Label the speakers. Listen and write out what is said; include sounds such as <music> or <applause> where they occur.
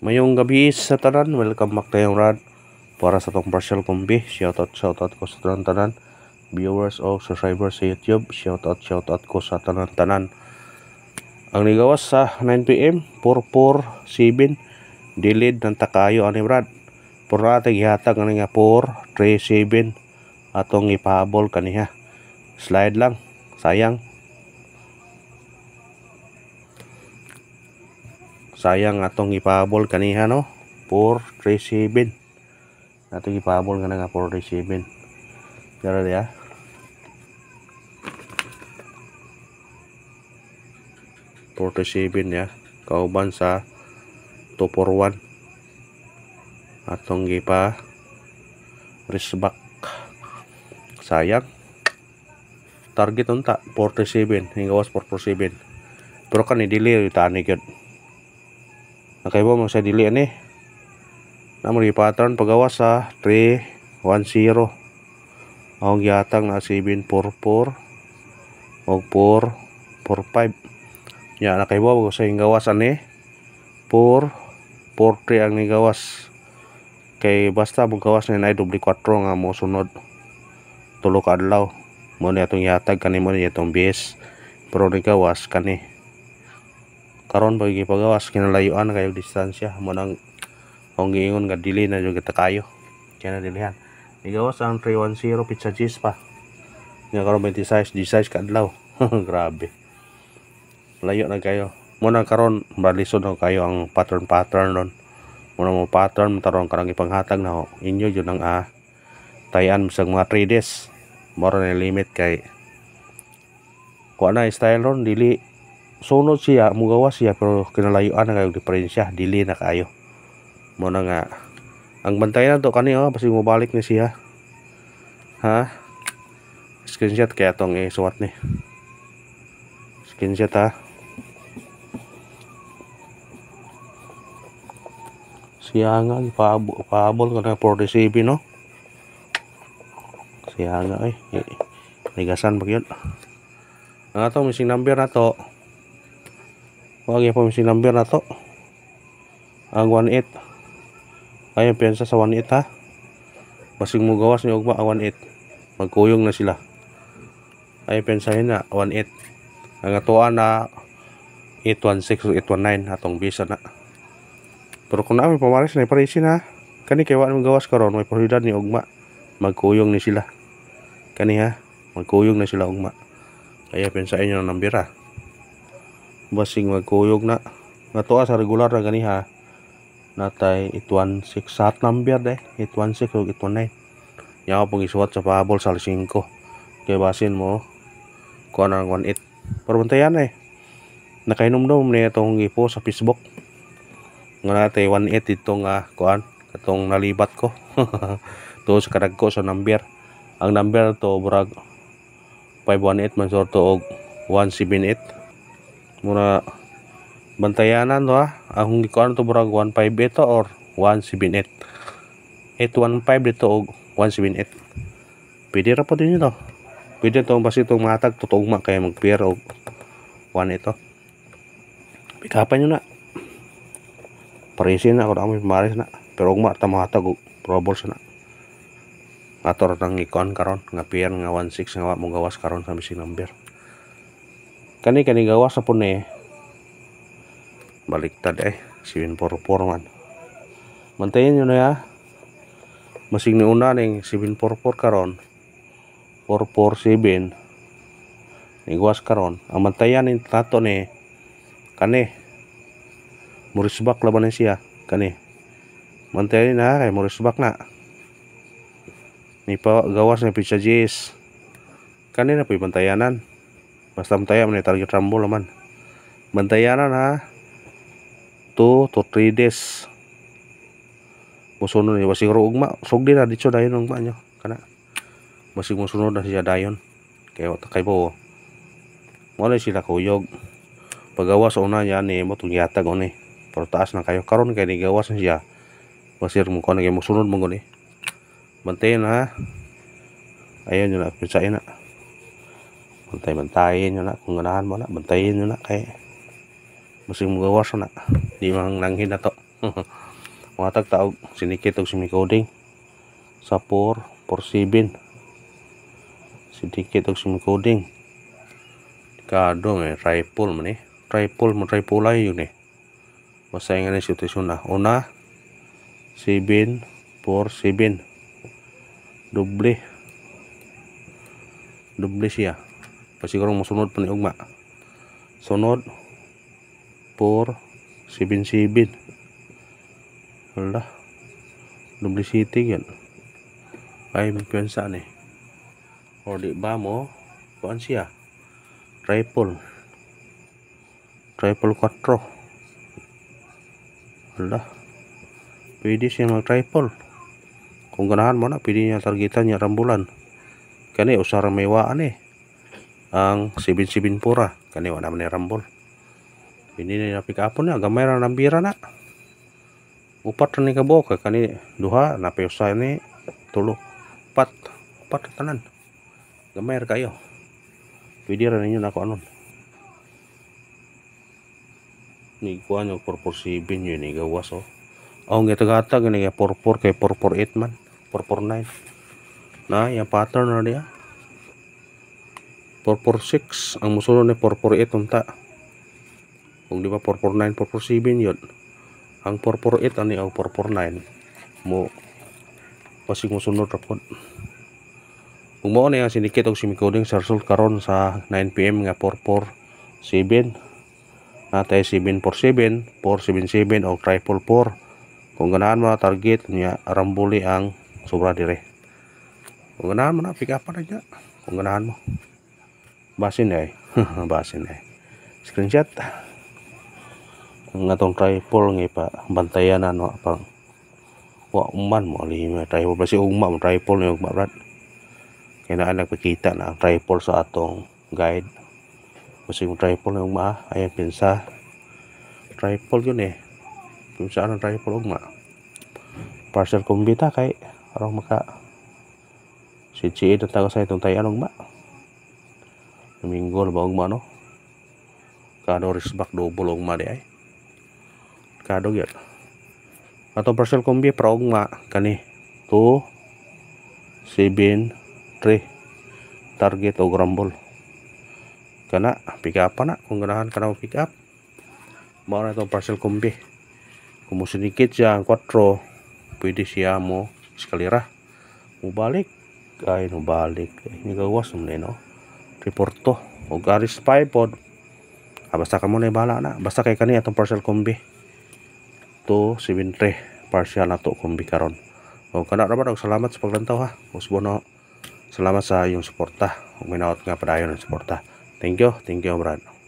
Speaker 1: Mayong gabi sa tanan, welcome back tayong rad para sa tong partial kumbi. Shoutout, shoutout ko sa tanan-tanan. Viewers o subscribers sa YouTube, shoutout, shoutout ko sa tanan-tanan. Ang nigawas sa 9pm, 447, dilid ng takayo ani rad. Pura natin gihatag nga 437 atong ipahabol kaniha. Slide lang, sayang. sayang atong gipahabol kaniha no for receiving atong gipahabol kana nga for receiving pero ya for receiving ya kauban sa 2 for 1 atong gipa risbak sayang target unta 47 hingga was 47 pero kan ini dili tani gyud Nakai nakaibo mo sa dili ani namo gi pattern pagawas sa 310 ang gihatag na 744 og 445 nya nakaibo mo sa pur ani 443 ang nigawas kay basta mo gawas ni nay double 4 nga mo sunod tulo ka adlaw mo ni atong yatag kani ni atong bias pero ni gawas nih. karon pag ipagawas kinalayuan kayo distansya mo nang kung giingon nga dili na yung kita kayo kaya na dilihan igawas ang 310 pizza cheese pa nga karon size di size kadlaw <laughs> grabe layo na kayo muna karon balisod na kayo ang pattern pattern ron muna mo pattern taron karang ipanghatag na oh, inyo yun ang ah, tayan bisag mga 3 days moro na limit kay kuha na style ron dili sono siya mugawa siya pero kinalayuan na kayo di Prinsya dili na kayo muna nga ang bantay na to kani oh, pasi mabalik ni siya ha screenshot kaya tong eh suwat ni screenshot ha siya nga ipaabol, ipaabol ka na 47 no siya nga eh nigasan bagyo yun nga to missing number na to wag yan po yung number na to ang 18 ayun piyansa sa 18 ha basing mo gawas ni Ogba ang 18 magkuyong na sila ayun piyansahin na 18 ang atuan na 816 o 819 atong bisa na pero kung namin pamaris na iparisin ha kani kay mo gawas karon may pasulidad ni Ogma magkuyong ni sila kani ha magkuyong na sila Ogma ayun piyansahin nyo ng number ha basing magkuyog na nga to sa regular na ganiha natay 816 sa number de 816 o 819 nya ko pag isuwat sa pahabol sa 5 kay basin mo kuha na 18 pero bantayan eh nakainom-nom na itong ipo sa Facebook nga natay 18 itong uh, kuan katong nalibat ko <laughs> to sa kadag ko sa number ang number to brag 518 man sorto og 178 mura bantayanan to ha akong gikuan to murag 1.5 ito or 1.78 8.15 dito og 1.78 pwede ra po din ito pwede itong basi itong matag totoong ma kaya magpira og 1 ito pikapan nyo na parisin na kung amoy maris na pero ugma matag og probors na ator ng ikon karon nga pier nga 16 nga mo gawas karon sa missing number kani kani gawas na balik tadi eh siwin porpor man mantayin yun na ya masing ni una ning siwin porpor karon porpor siwin gawas karon ang mantayan ni tato ni kani murisbak laban siya kani mantayan na kay eh, murisbak na ni pa gawas na pizza jis kani na po ibantayanan mastamtaya man target rambo laman bantayanan ha ah. 2 to 3 days musunod ni basig ro ugma sugdi na dito dayon ang banyo kana basig musunod na siya dayon kayo kay po wala sila kuyog pagawas una oh, niya ni mo tung yatag ni pero taas na kayo karon kay nigawas na siya ah. basir mo ko na kay musunod mo gani bantayan ha ah. Ayan nyo na bantay-bantayin yun na kung ganahan mo na bantayin yun na kay musim gawas na di mang langhin na to mga taog sinikit og simikoding sa 4 porsibin sedikit og coding, kado eh rifle man eh rifle mo rifle ay yun eh masayangan ang sitwasyon na una 7 4 7 doble doble siya pasikarong mosunod pa ni ugma sunod 4 7-7 wala double city yan ay magkansa ni or di ba mo kuan siya triple triple quattro wala pwede siya mag triple kung ganahan mo na pwede niya targetan niya rambulan kani usara mewaan eh ang sibin-sibin pura kani warna ni rambol ini na pikapon na gamay ra nambira na upat ni kabo, kani duha na pesa ni tulo upat upat tanan gamay ra kayo Video ra ninyo nako anon ni kuha nyo purpur sibin nyo ni gawas oh oh nga tagata gani purpur kay purpur 8 man purpur 9 na yung pattern na dia 446 ang musulo ni 448 unta kung di ba 449 447 yun ang 448 ani ang 449 mo pasig musulod rapod kung mo na yung sinikit o simikoding sa result karon sa 9pm nga 447 natay 747 477 o triple 4 kung ganaan mo na target niya arambuli ang sobra dire kung ganaan mo na pick up na niya kung ganaan mo basin ya <laughs> basin ya screenshot ngatong tripol nge pak bantayan anu apa wa uman mo lima tripol basi umam tripol ni ugma rat kena anak pakita na tripol sa atong guide basi yung tripol ni ugma ayang pinsa tripol yun eh pinsa anong tripol umma parcel kumbita kay arong maka si Cie datang sa itong tayan umma minggu ba og mano kado risbak do bolong ma deh kado gitu. Atau parcel kombi perong ma kani tu 7 tri target o grombol kana pick up na kung ganahan kana pick up mau atau persel parcel kombi kumus sedikit ya, ang pidi siamo sekali rah mau balik kain mau balik ini gawas mo no piporto o garis 5 pod ah, basta ka muna ibala eh, na basta kay kani atong partial kombi 273 partial na to kombi karon o kana raman og salamat sa paglantaw ha usbono salamat sa iyong suporta ug minaot nga padayon ang suporta thank you thank you brad